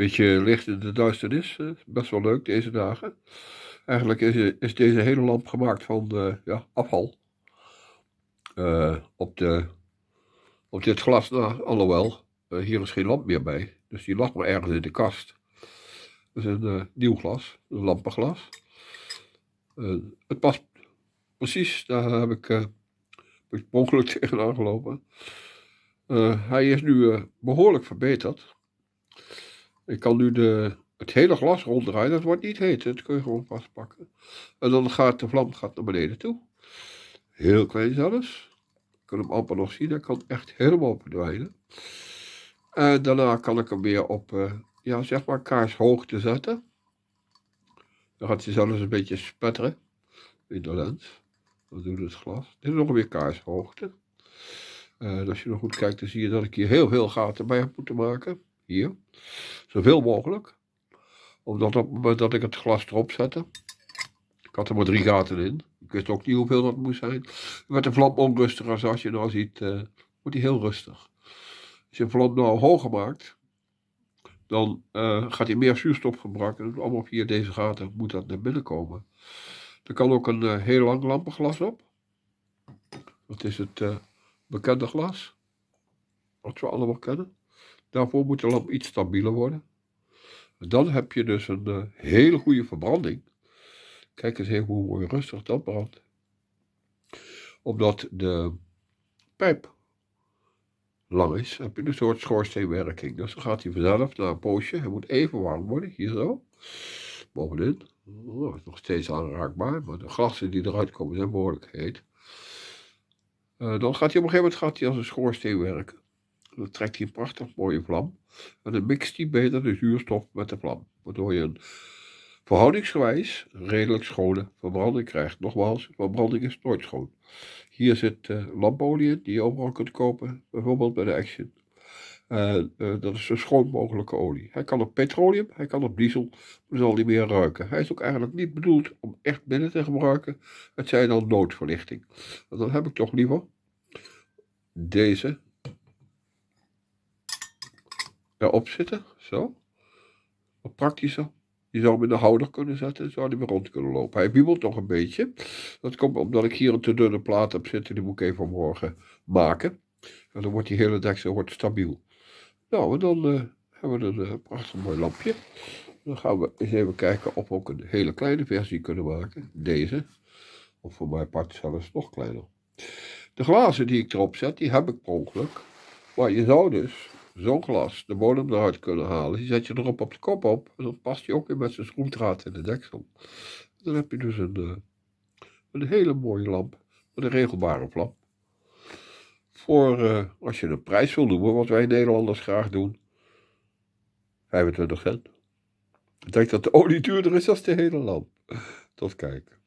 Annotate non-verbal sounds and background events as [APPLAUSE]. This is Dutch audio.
beetje licht in de duisternis. Eh, best wel leuk deze dagen. Eigenlijk is, is deze hele lamp gemaakt van eh, ja, afval. Eh, op, de, op dit glas, nou, alhoewel, uh, hier is geen lamp meer bij. Dus die lag maar ergens in de kast. Dat is een nieuw glas, een lampenglas. het past precies, daar heb ik, uh, ongeluk [LAUGHS] gelopen aangelopen. hij is nu behoorlijk verbeterd. Ik kan nu de, het hele glas ronddraaien. Dat wordt niet heet. Dat kun je gewoon vastpakken. En dan gaat de vlam gaat naar beneden toe. Heel klein zelfs. Ik kan hem amper nog zien. Dat kan echt helemaal verdwijnen. En daarna kan ik hem weer op eh, ja, zeg maar kaarshoogte zetten. Dan gaat hij zelfs een beetje spetteren in de lens. Dat doet het glas. Dit is nog weer kaarshoogte. Eh, als je nog goed kijkt, dan zie je dat ik hier heel veel gaten bij heb moeten maken hier, zoveel mogelijk. Omdat op het moment dat ik het glas erop zette, ik had er maar drie gaten in. Ik wist ook niet hoeveel dat moest zijn. Werd de vlam onrustiger, zoals je nou ziet, uh, wordt hij heel rustig. Als je een vlam nou hoger maakt, dan eh, gaat hij meer zuurstof gebruiken. En allemaal via deze gaten moet dat naar binnen komen. Er kan ook een eh, heel lang lampenglas op. Dat is het bekende glas. Wat we allemaal kennen. Daarvoor moet de lamp iets stabieler worden. Dan heb je dus een eh, hele goede verbranding. Kijk eens even hoe mooi rustig dat brandt. Omdat de pijp lang is, heb je een soort schoorsteenwerking. Dus dan gaat hij vanzelf naar een poosje. Hij moet even warm worden, hier zo. Bovenin. Oh, nog steeds aanraakbaar, maar de glassen die eruit komen zijn behoorlijk heet. Eh, dan gaat hij op een gegeven moment gaat hij als een schoorsteen werken. Dan trekt hij een prachtig mooie vlam. En dan mixt hij beter de zuurstof met de vlam. Waardoor je een verhoudingsgewijs redelijk schone verbranding krijgt. Nogmaals, verbranding is nooit schoon. Hier zit uh, lampolie in, die je overal kunt kopen. Bijvoorbeeld bij de Action. Eh, eh, dat is zo schoon mogelijke olie. Hij kan op petroleum, hij kan op diesel, zal niet meer ruiken. Hij is ook eigenlijk niet bedoeld om echt binnen te gebruiken. Het zijn dan noodverlichting. dan heb ik toch liever deze op zitten, zo. Wat praktischer. Je zou hem in de houder kunnen zetten en zou hij weer rond kunnen lopen. Hij wiebelt nog een beetje. Dat komt omdat ik hier een te dunne plaat heb zitten. Die moet ik even morgen maken. En dan wordt die hele deksel wordt stabiel. Nou, en dan eh, hebben we een eh, prachtig mooi lampje. Dan gaan we eens even kijken of we ook een hele kleine versie kunnen maken. Deze. Of voor mijn part zelfs nog kleiner. De glazen die ik erop zet, die heb ik per ongeluk. Maar je zou dus zo'n glas de bodem eruit kunnen halen. Die zet je erop op de kop op. En dan past hij ook weer met zijn schroefdraad in de deksel. Dan heb je dus een, eh, een hele mooie lamp. Met een regelbare lamp. Voor, eh, als je een prijs wil noemen, wat wij Nederlanders graag doen, 25 cent. Ik denk dat de olie duurder is dan de hele lamp. Tot kijken.